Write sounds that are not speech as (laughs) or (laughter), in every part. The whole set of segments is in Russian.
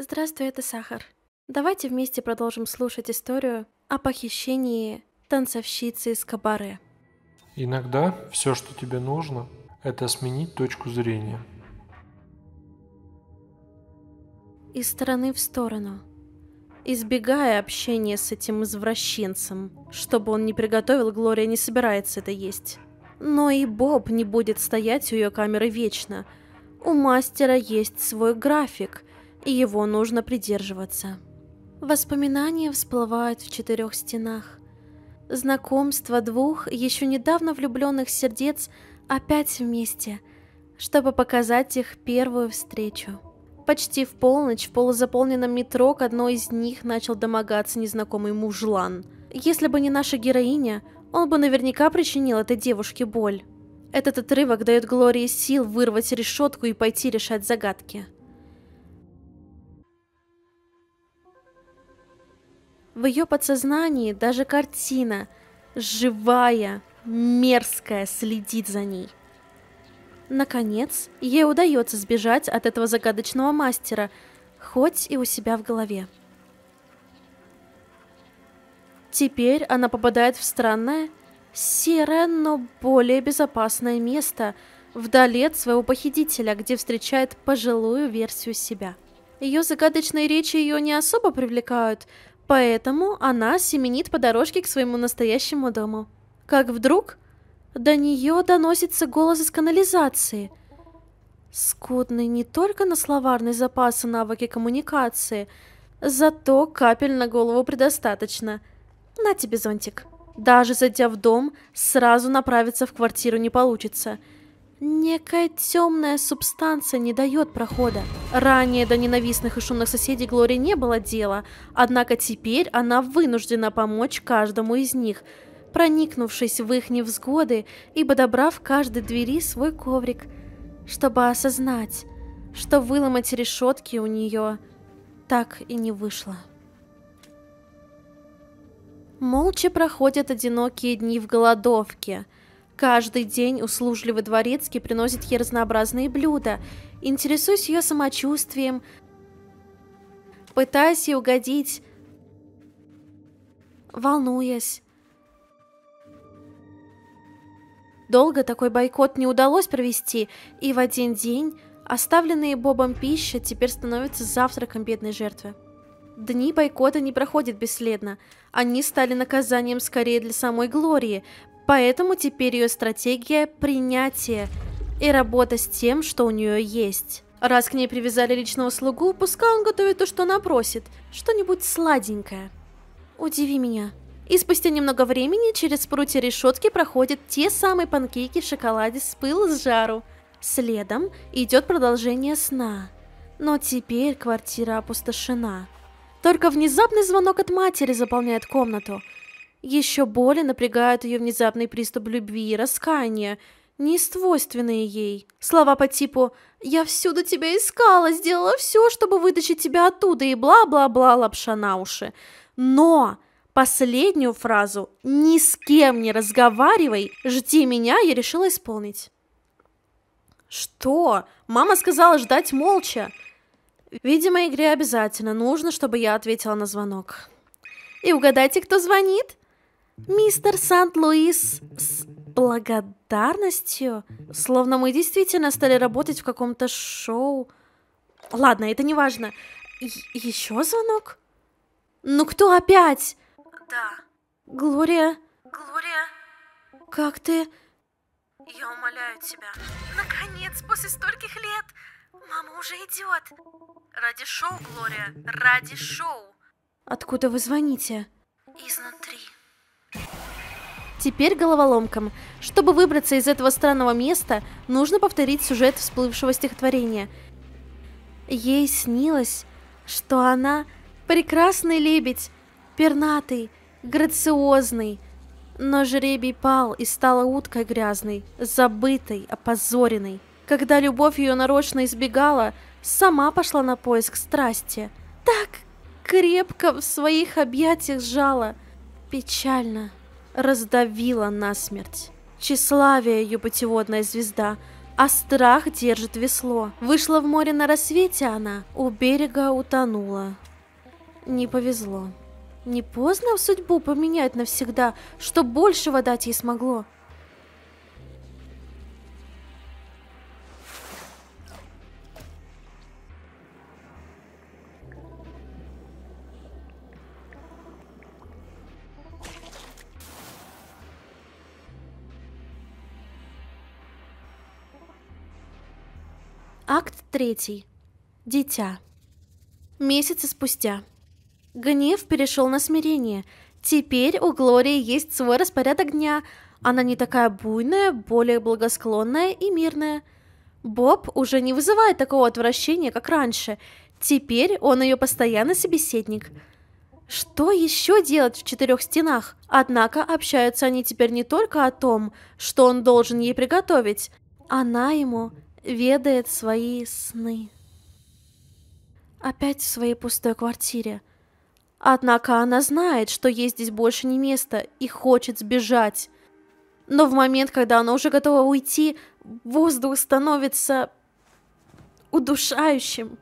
Здравствуй, это Сахар. Давайте вместе продолжим слушать историю о похищении танцовщицы из кабаре. Иногда все, что тебе нужно, это сменить точку зрения. Из стороны в сторону, избегая общения с этим извращенцем, чтобы он не приготовил, Глория не собирается это есть. Но и Боб не будет стоять у ее камеры вечно. У мастера есть свой график, и его нужно придерживаться. Воспоминания всплывают в четырех стенах. Знакомство двух еще недавно влюбленных сердец опять вместе, чтобы показать их первую встречу. Почти в полночь в полузаполненном метро к одной из них начал домогаться незнакомый мужлан. Если бы не наша героиня, он бы наверняка причинил этой девушке боль. Этот отрывок дает Глории сил вырвать решетку и пойти решать загадки. В ее подсознании даже картина, живая, мерзкая, следит за ней. Наконец, ей удается сбежать от этого загадочного мастера, хоть и у себя в голове. Теперь она попадает в странное, серое, но более безопасное место, вдали от своего похитителя, где встречает пожилую версию себя. Ее загадочные речи ее не особо привлекают, Поэтому она семенит по дорожке к своему настоящему дому. Как вдруг до нее доносится голос из канализации. Скудный не только на словарный запас и навыки коммуникации, зато капель на голову предостаточно. На тебе зонтик. Даже зайдя в дом, сразу направиться в квартиру не получится – Некая темная субстанция не дает прохода. Ранее до ненавистных и шумных соседей Глории не было дела, однако теперь она вынуждена помочь каждому из них, проникнувшись в их невзгоды и подобрав каждой двери свой коврик, чтобы осознать, что выломать решетки у нее так и не вышло. Молча проходят одинокие дни в голодовке – Каждый день услужливый дворецкий приносит ей разнообразные блюда, интересуясь ее самочувствием, пытаясь ей угодить, волнуясь. Долго такой бойкот не удалось провести, и в один день оставленные Бобом пища теперь становится завтраком бедной жертвы. Дни бойкота не проходят бесследно. Они стали наказанием скорее для самой Глории, Поэтому теперь ее стратегия – принятие и работа с тем, что у нее есть. Раз к ней привязали личного слугу, пускай он готовит то, что она просит. Что-нибудь сладенькое. Удиви меня. И спустя немного времени через прутья решетки проходят те самые панкейки в шоколаде с пыл с жару. Следом идет продолжение сна. Но теперь квартира опустошена. Только внезапный звонок от матери заполняет комнату – еще более напрягают ее внезапный приступ любви и раскаяния, не свойственные ей. Слова по типу «Я всюду тебя искала, сделала все, чтобы вытащить тебя оттуда» и бла-бла-бла лапша на уши. Но последнюю фразу «Ни с кем не разговаривай, жди меня» я решила исполнить. Что? Мама сказала ждать молча. Видимо, игре обязательно нужно, чтобы я ответила на звонок. И угадайте, кто звонит? Мистер Сант-Луис с благодарностью, словно мы действительно стали работать в каком-то шоу. Ладно, это не важно. еще звонок? Ну кто опять? Да. Глория. Глория. Как ты? Я умоляю тебя. Наконец, после стольких лет. Мама уже идет. Ради шоу, Глория. Ради шоу. Откуда вы звоните? Изнутри. Теперь головоломкам. Чтобы выбраться из этого странного места, нужно повторить сюжет всплывшего стихотворения. Ей снилось, что она прекрасный лебедь, пернатый, грациозный, но жребий пал и стала уткой грязной, забытой, опозоренной. Когда любовь ее нарочно избегала, сама пошла на поиск страсти. Так крепко в своих объятиях сжала — Печально раздавила насмерть. Тщеславие ее путеводная звезда, а страх держит весло. Вышла в море на рассвете она, у берега утонула. Не повезло. Не поздно в судьбу поменять навсегда, что большего дать ей смогло. Акт третий. Дитя. Месяцы спустя. Гнев перешел на смирение. Теперь у Глории есть свой распорядок дня. Она не такая буйная, более благосклонная и мирная. Боб уже не вызывает такого отвращения, как раньше. Теперь он ее постоянно собеседник. Что еще делать в четырех стенах? Однако общаются они теперь не только о том, что он должен ей приготовить. Она ему ведает свои сны. Опять в своей пустой квартире. Однако она знает, что ей здесь больше не место и хочет сбежать. Но в момент, когда она уже готова уйти, воздух становится удушающим.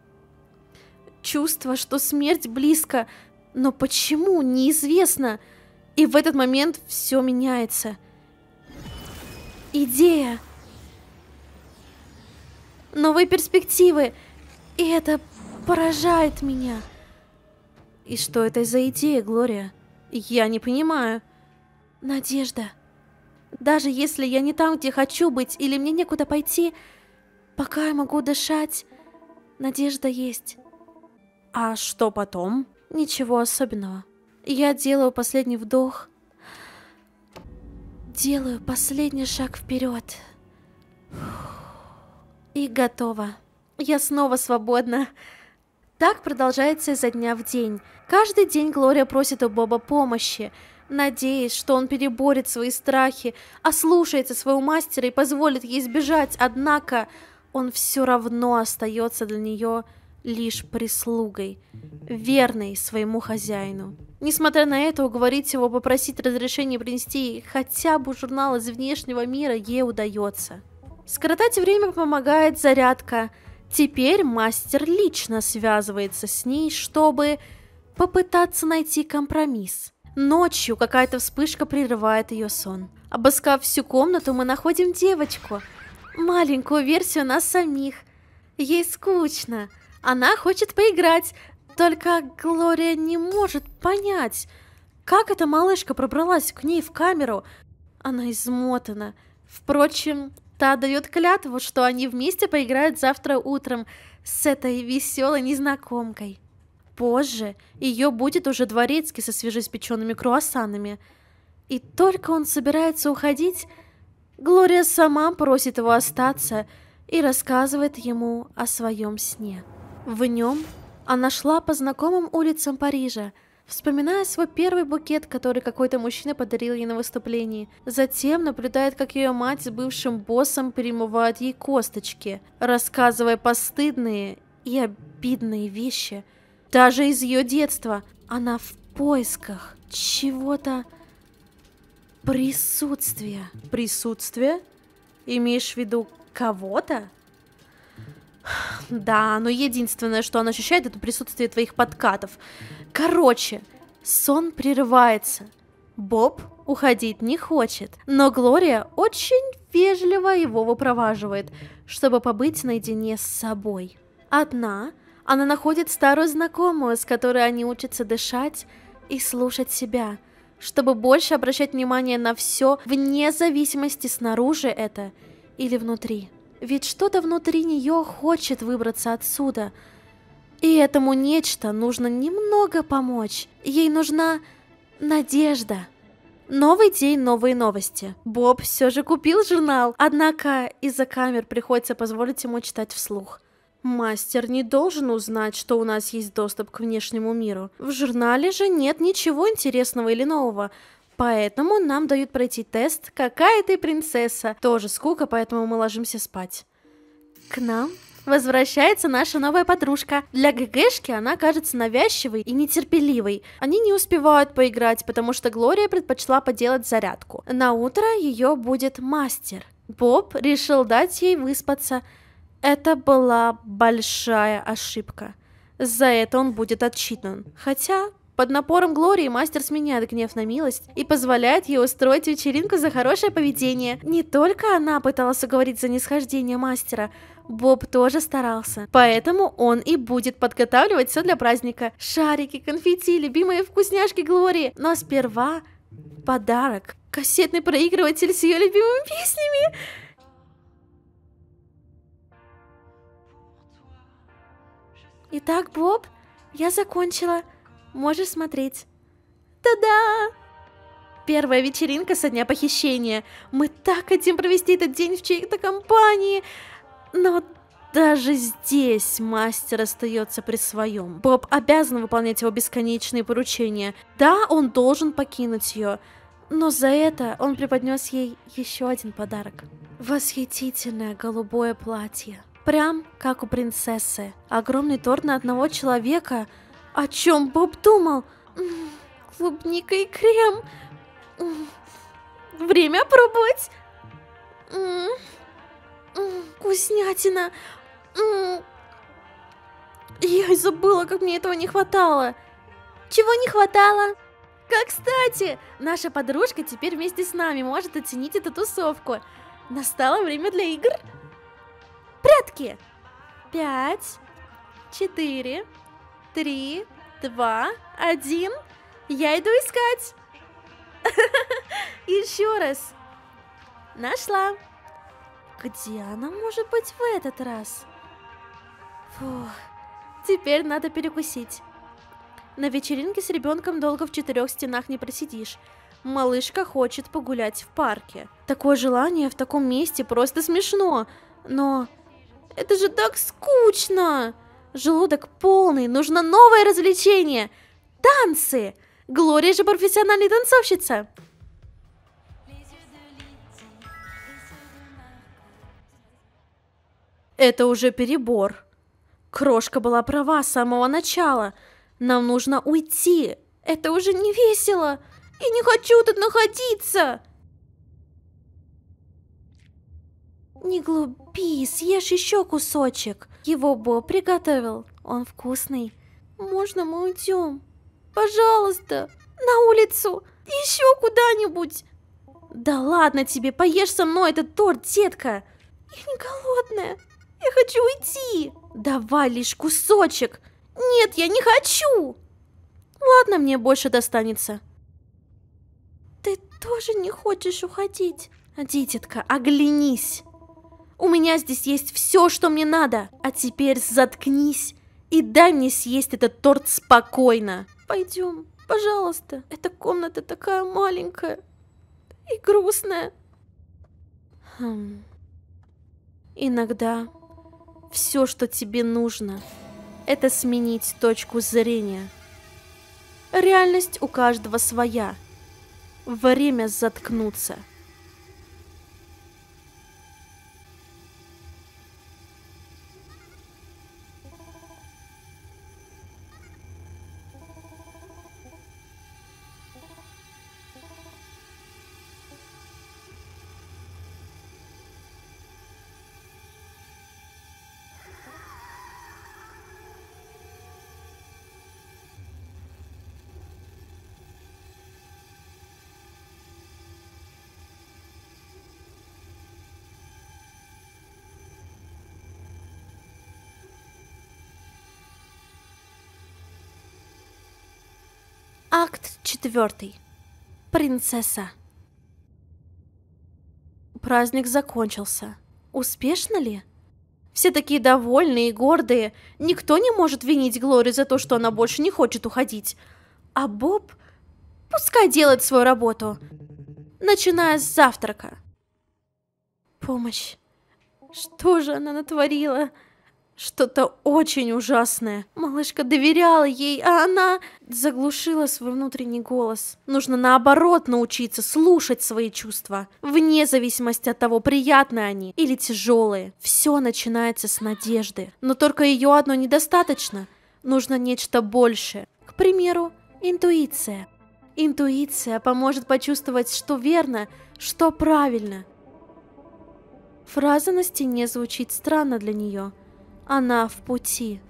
Чувство, что смерть близко, но почему, неизвестно. И в этот момент все меняется. Идея — новые перспективы. И это поражает меня. И что это за идея, Глория? Я не понимаю. Надежда. Даже если я не там, где хочу быть, или мне некуда пойти, пока я могу дышать, надежда есть. А что потом? Ничего особенного. Я делаю последний вдох. Делаю последний шаг вперед. Фух. И готова. Я снова свободна. Так продолжается изо дня в день. Каждый день Глория просит у Боба помощи, надеясь, что он переборет свои страхи, ослушается своего мастера и позволит ей сбежать, однако он все равно остается для нее лишь прислугой, верной своему хозяину. Несмотря на это, уговорить его попросить разрешения принести хотя бы журнал из внешнего мира ей удается. Скоротать время помогает зарядка. Теперь мастер лично связывается с ней, чтобы попытаться найти компромисс. Ночью какая-то вспышка прерывает ее сон. Обыскав всю комнату, мы находим девочку. Маленькую версию нас самих. Ей скучно. Она хочет поиграть. Только Глория не может понять, как эта малышка пробралась к ней в камеру. Она измотана. Впрочем, Та дает клятву, что они вместе поиграют завтра утром с этой веселой незнакомкой. Позже ее будет уже дворецкий со свежеиспеченными круассанами. И только он собирается уходить, Глория сама просит его остаться и рассказывает ему о своем сне. В нем она шла по знакомым улицам Парижа – вспоминая свой первый букет, который какой-то мужчина подарил ей на выступлении. Затем наблюдает, как ее мать с бывшим боссом перемывают ей косточки, рассказывая постыдные и обидные вещи. Даже из ее детства она в поисках чего-то присутствия. Присутствие? Имеешь в виду кого-то? Да, но единственное, что он ощущает, это присутствие твоих подкатов. Короче, сон прерывается. Боб уходить не хочет, но Глория очень вежливо его выпроваживает, чтобы побыть наедине с собой. Одна она находит старую знакомую, с которой они учатся дышать и слушать себя, чтобы больше обращать внимание на все, вне зависимости снаружи это или внутри. Ведь что-то внутри нее хочет выбраться отсюда. И этому нечто нужно немного помочь. Ей нужна надежда. Новый день, новые новости. Боб все же купил журнал, однако из-за камер приходится позволить ему читать вслух. Мастер не должен узнать, что у нас есть доступ к внешнему миру. В журнале же нет ничего интересного или нового. Поэтому нам дают пройти тест «Какая ты принцесса?» Тоже скука, поэтому мы ложимся спать. К нам возвращается наша новая подружка. Для ГГшки она кажется навязчивой и нетерпеливой. Они не успевают поиграть, потому что Глория предпочла поделать зарядку. На утро ее будет мастер. Боб решил дать ей выспаться. Это была большая ошибка. За это он будет отчитан. Хотя под напором Глории мастер сменяет гнев на милость и позволяет ей устроить вечеринку за хорошее поведение. Не только она пыталась уговорить за нисхождение мастера, Боб тоже старался. Поэтому он и будет подготавливать все для праздника. Шарики, конфетти, любимые вкусняшки Глории. Но сперва подарок. Кассетный проигрыватель с ее любимыми песнями. Итак, Боб, я закончила. Можешь смотреть. Та-да! Первая вечеринка со дня похищения. Мы так хотим провести этот день в чьей-то компании. Но даже здесь мастер остается при своем. Боб обязан выполнять его бесконечные поручения. Да, он должен покинуть ее, но за это он преподнес ей еще один подарок. Восхитительное голубое платье. Прям как у принцессы. Огромный торт на одного человека – о чем Боб думал? Клубника и крем. Время пробовать. Вкуснятина. Я и забыла, как мне этого не хватало. Чего не хватало? Как кстати! Наша подружка теперь вместе с нами может оценить эту тусовку. Настало время для игр. Прятки! Пять, четыре, три, два, один. Я иду искать. (laughs) Еще раз. Нашла. Где она может быть в этот раз? Фух, теперь надо перекусить. На вечеринке с ребенком долго в четырех стенах не просидишь. Малышка хочет погулять в парке. Такое желание в таком месте просто смешно. Но это же так скучно! Желудок полный, нужно новое развлечение. Танцы! Глория же профессиональная танцовщица. Это уже перебор. Крошка была права с самого начала. Нам нужно уйти. Это уже не весело. Я не хочу тут находиться. Не глупи, съешь еще кусочек. Его Бо приготовил. Он вкусный. Можно мы уйдем? Пожалуйста, на улицу, еще куда-нибудь. Да ладно тебе, поешь со мной этот торт, детка. Я не голодная. Я хочу уйти. Давай лишь кусочек. Нет, я не хочу. Ладно, мне больше достанется. Ты тоже не хочешь уходить? Дитятка, оглянись. У меня здесь есть все, что мне надо. А теперь заткнись и дай мне съесть этот торт спокойно. Пойдем, пожалуйста. Эта комната такая маленькая и грустная. Хм. Иногда все, что тебе нужно, это сменить точку зрения. Реальность у каждого своя. Время заткнуться. Акт четвертый. Принцесса. Праздник закончился. Успешно ли? Все такие довольные и гордые. Никто не может винить Глори за то, что она больше не хочет уходить. А Боб... Пускай делает свою работу. Начиная с завтрака. Помощь. Что же она натворила? Что-то очень ужасное. Малышка доверяла ей, а она заглушила свой внутренний голос. Нужно наоборот научиться слушать свои чувства, вне зависимости от того, приятные они или тяжелые. Все начинается с надежды. Но только ее одно недостаточно. Нужно нечто большее. К примеру, интуиция. Интуиция поможет почувствовать, что верно, что правильно. Фраза на стене звучит странно для нее – она в пути.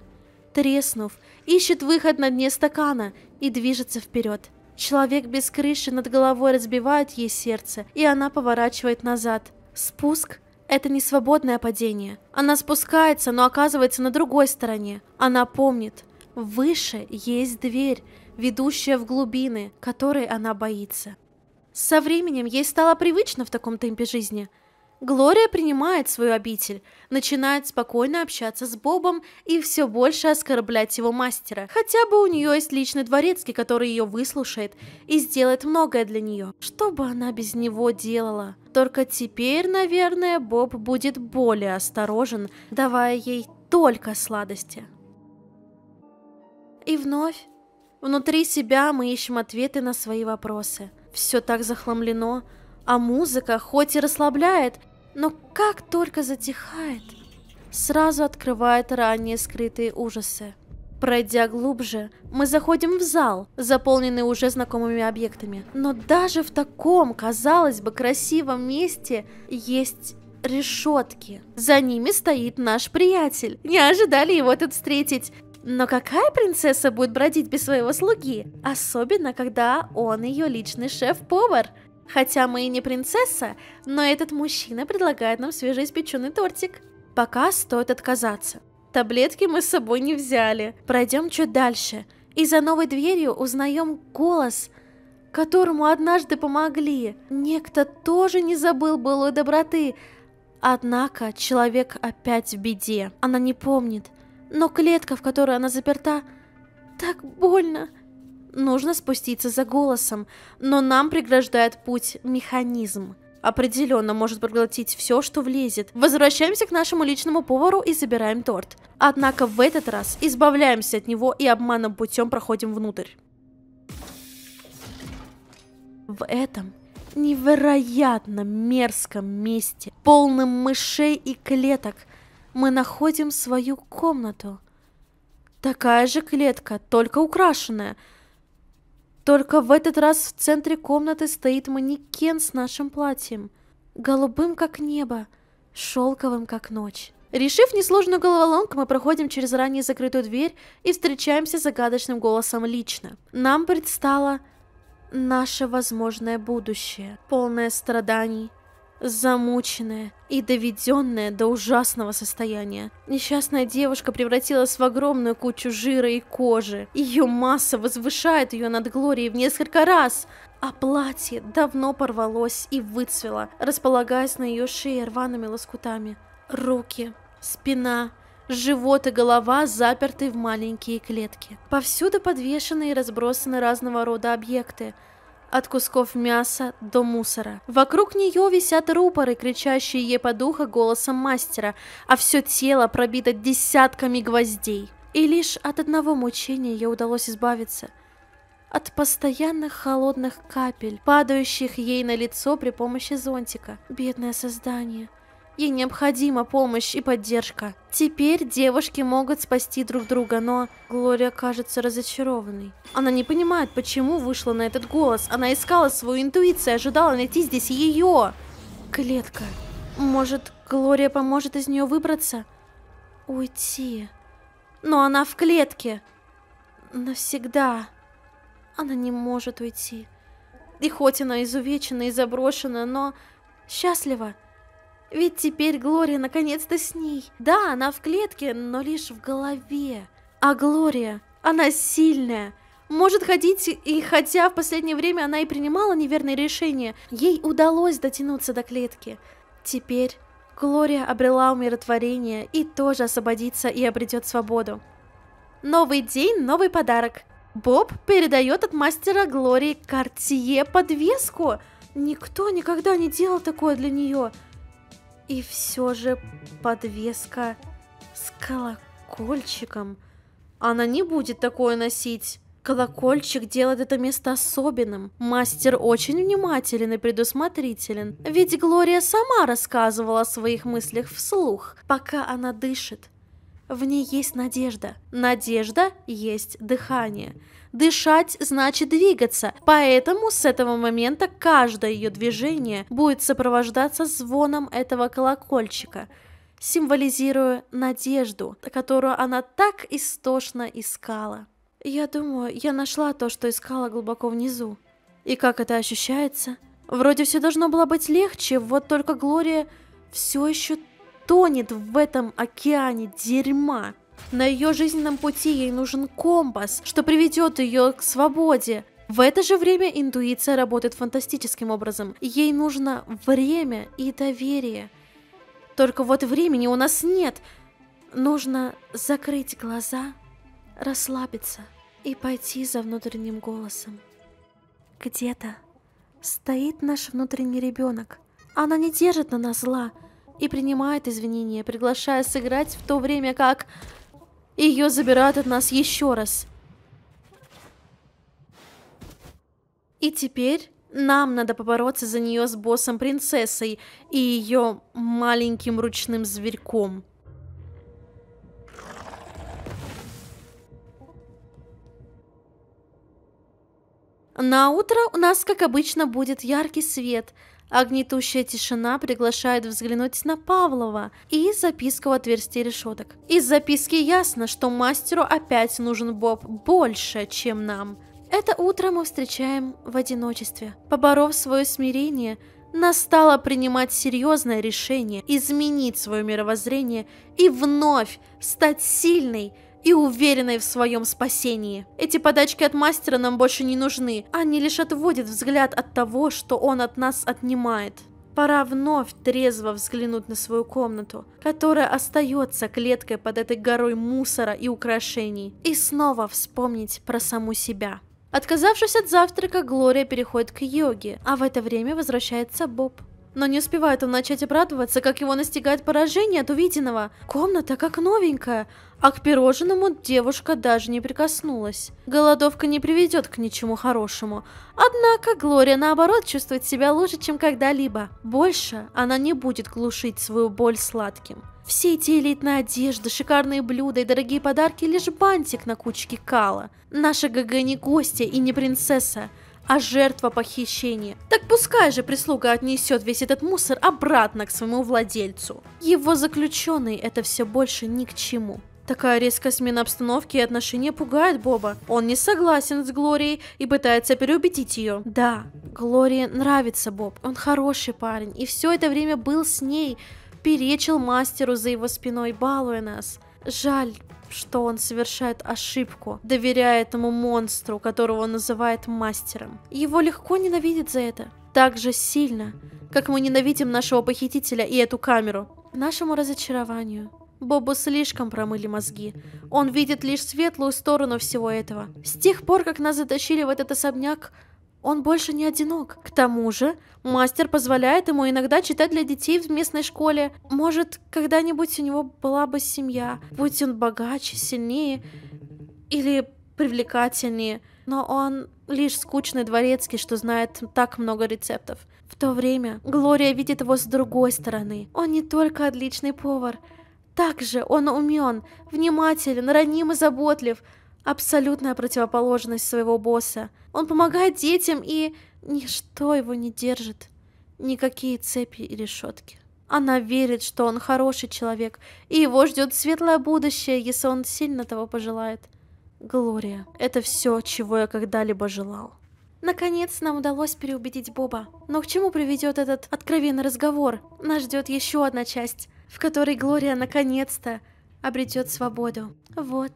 Треснув, ищет выход на дне стакана и движется вперед. Человек без крыши над головой разбивает ей сердце, и она поворачивает назад. Спуск – это не свободное падение. Она спускается, но оказывается на другой стороне. Она помнит, выше есть дверь, ведущая в глубины, которой она боится. Со временем ей стало привычно в таком темпе жизни – Глория принимает свою обитель, начинает спокойно общаться с Бобом и все больше оскорблять его мастера. Хотя бы у нее есть личный дворецкий, который ее выслушает и сделает многое для нее. Что бы она без него делала? Только теперь, наверное, Боб будет более осторожен, давая ей только сладости. И вновь, внутри себя мы ищем ответы на свои вопросы. Все так захламлено, а музыка хоть и расслабляет, но как только затихает, сразу открывает ранее скрытые ужасы. Пройдя глубже, мы заходим в зал, заполненный уже знакомыми объектами. Но даже в таком, казалось бы, красивом месте есть решетки. За ними стоит наш приятель. Не ожидали его тут встретить. Но какая принцесса будет бродить без своего слуги? Особенно, когда он ее личный шеф-повар. Хотя мы и не принцесса, но этот мужчина предлагает нам свежеиспеченный тортик. Пока стоит отказаться. Таблетки мы с собой не взяли. Пройдем чуть дальше. И за новой дверью узнаем голос, которому однажды помогли. Некто тоже не забыл былой доброты. Однако человек опять в беде. Она не помнит. Но клетка, в которой она заперта, так больно нужно спуститься за голосом, но нам преграждает путь механизм. Определенно может проглотить все, что влезет. Возвращаемся к нашему личному повару и забираем торт. Однако в этот раз избавляемся от него и обманом путем проходим внутрь. В этом невероятно мерзком месте, полном мышей и клеток, мы находим свою комнату. Такая же клетка, только украшенная – только в этот раз в центре комнаты стоит манекен с нашим платьем. Голубым, как небо, шелковым, как ночь. Решив несложную головоломку, мы проходим через ранее закрытую дверь и встречаемся с загадочным голосом лично. Нам предстало наше возможное будущее, полное страданий, замученная и доведенная до ужасного состояния. Несчастная девушка превратилась в огромную кучу жира и кожи. Ее масса возвышает ее над Глорией в несколько раз, а платье давно порвалось и выцвело, располагаясь на ее шее рваными лоскутами. Руки, спина, живот и голова заперты в маленькие клетки. Повсюду подвешены и разбросаны разного рода объекты – от кусков мяса до мусора. Вокруг нее висят рупоры, кричащие ей по духу голосом мастера, а все тело пробито десятками гвоздей. И лишь от одного мучения ей удалось избавиться. От постоянных холодных капель, падающих ей на лицо при помощи зонтика. Бедное создание. Ей необходима помощь и поддержка. Теперь девушки могут спасти друг друга, но Глория кажется разочарованной. Она не понимает, почему вышла на этот голос. Она искала свою интуицию, ожидала найти здесь ее. Клетка. Может, Глория поможет из нее выбраться? Уйти. Но она в клетке. Навсегда. Она не может уйти. И хоть она изувечена и заброшена, но счастлива. Ведь теперь Глория наконец-то с ней. Да, она в клетке, но лишь в голове. А Глория, она сильная. Может ходить, и хотя в последнее время она и принимала неверные решения, ей удалось дотянуться до клетки. Теперь Глория обрела умиротворение и тоже освободится и обретет свободу. Новый день, новый подарок. Боб передает от мастера Глории Картье подвеску. Никто никогда не делал такое для нее. И все же подвеска с колокольчиком. Она не будет такое носить. Колокольчик делает это место особенным. Мастер очень внимателен и предусмотрителен. Ведь Глория сама рассказывала о своих мыслях вслух, пока она дышит. В ней есть надежда. Надежда есть дыхание. Дышать значит двигаться, поэтому с этого момента каждое ее движение будет сопровождаться звоном этого колокольчика, символизируя надежду, которую она так истошно искала. Я думаю, я нашла то, что искала глубоко внизу. И как это ощущается? Вроде все должно было быть легче, вот только Глория все еще тонет в этом океане дерьма. На ее жизненном пути ей нужен компас, что приведет ее к свободе. В это же время интуиция работает фантастическим образом. Ей нужно время и доверие. Только вот времени у нас нет. Нужно закрыть глаза, расслабиться и пойти за внутренним голосом. Где-то стоит наш внутренний ребенок. Она не держит на нас зла и принимает извинения, приглашая сыграть в то время как... Ее забирают от нас еще раз. И теперь нам надо побороться за нее с боссом-принцессой и ее маленьким ручным зверьком. На утро у нас, как обычно, будет яркий свет – а тишина приглашает взглянуть на Павлова и записку в отверстии решеток. Из записки ясно, что мастеру опять нужен Боб больше, чем нам. Это утро мы встречаем в одиночестве. Поборов свое смирение, настало принимать серьезное решение изменить свое мировоззрение и вновь стать сильной – и уверенной в своем спасении. Эти подачки от мастера нам больше не нужны, они лишь отводят взгляд от того, что он от нас отнимает. Пора вновь трезво взглянуть на свою комнату, которая остается клеткой под этой горой мусора и украшений, и снова вспомнить про саму себя. Отказавшись от завтрака, Глория переходит к йоге, а в это время возвращается Боб. Но не успевает он начать обрадоваться, как его настигает поражение от увиденного. Комната как новенькая, а к пирожному девушка даже не прикоснулась. Голодовка не приведет к ничему хорошему. Однако Глория, наоборот, чувствует себя лучше, чем когда-либо. Больше она не будет глушить свою боль сладким. Все эти элитные одежды, шикарные блюда и дорогие подарки – лишь бантик на кучке кала. Наша ГГ не гостья и не принцесса – а жертва похищения. Так пускай же прислуга отнесет весь этот мусор обратно к своему владельцу. Его заключенный это все больше ни к чему. Такая резкая смена обстановки и отношения пугает Боба. Он не согласен с Глорией и пытается переубедить ее. Да, Глории нравится Боб, он хороший парень и все это время был с ней, перечил мастеру за его спиной, балуя нас. Жаль, что он совершает ошибку, доверяя этому монстру, которого он называет мастером. Его легко ненавидеть за это. Так же сильно, как мы ненавидим нашего похитителя и эту камеру. К нашему разочарованию. Бобу слишком промыли мозги. Он видит лишь светлую сторону всего этого. С тех пор, как нас затащили в этот особняк, он больше не одинок. К тому же, мастер позволяет ему иногда читать для детей в местной школе. Может, когда-нибудь у него была бы семья. Будь он богаче, сильнее или привлекательнее. Но он лишь скучный дворецкий, что знает так много рецептов. В то время Глория видит его с другой стороны. Он не только отличный повар. Также он умен, внимателен, раним и заботлив – Абсолютная противоположность своего босса. Он помогает детям и... Ничто его не держит. Никакие цепи и решетки. Она верит, что он хороший человек, и его ждет светлое будущее, если он сильно того пожелает. Глория, это все, чего я когда-либо желал. Наконец, нам удалось переубедить Боба. Но к чему приведет этот откровенный разговор? Нас ждет еще одна часть, в которой Глория наконец-то обретет свободу. Вот.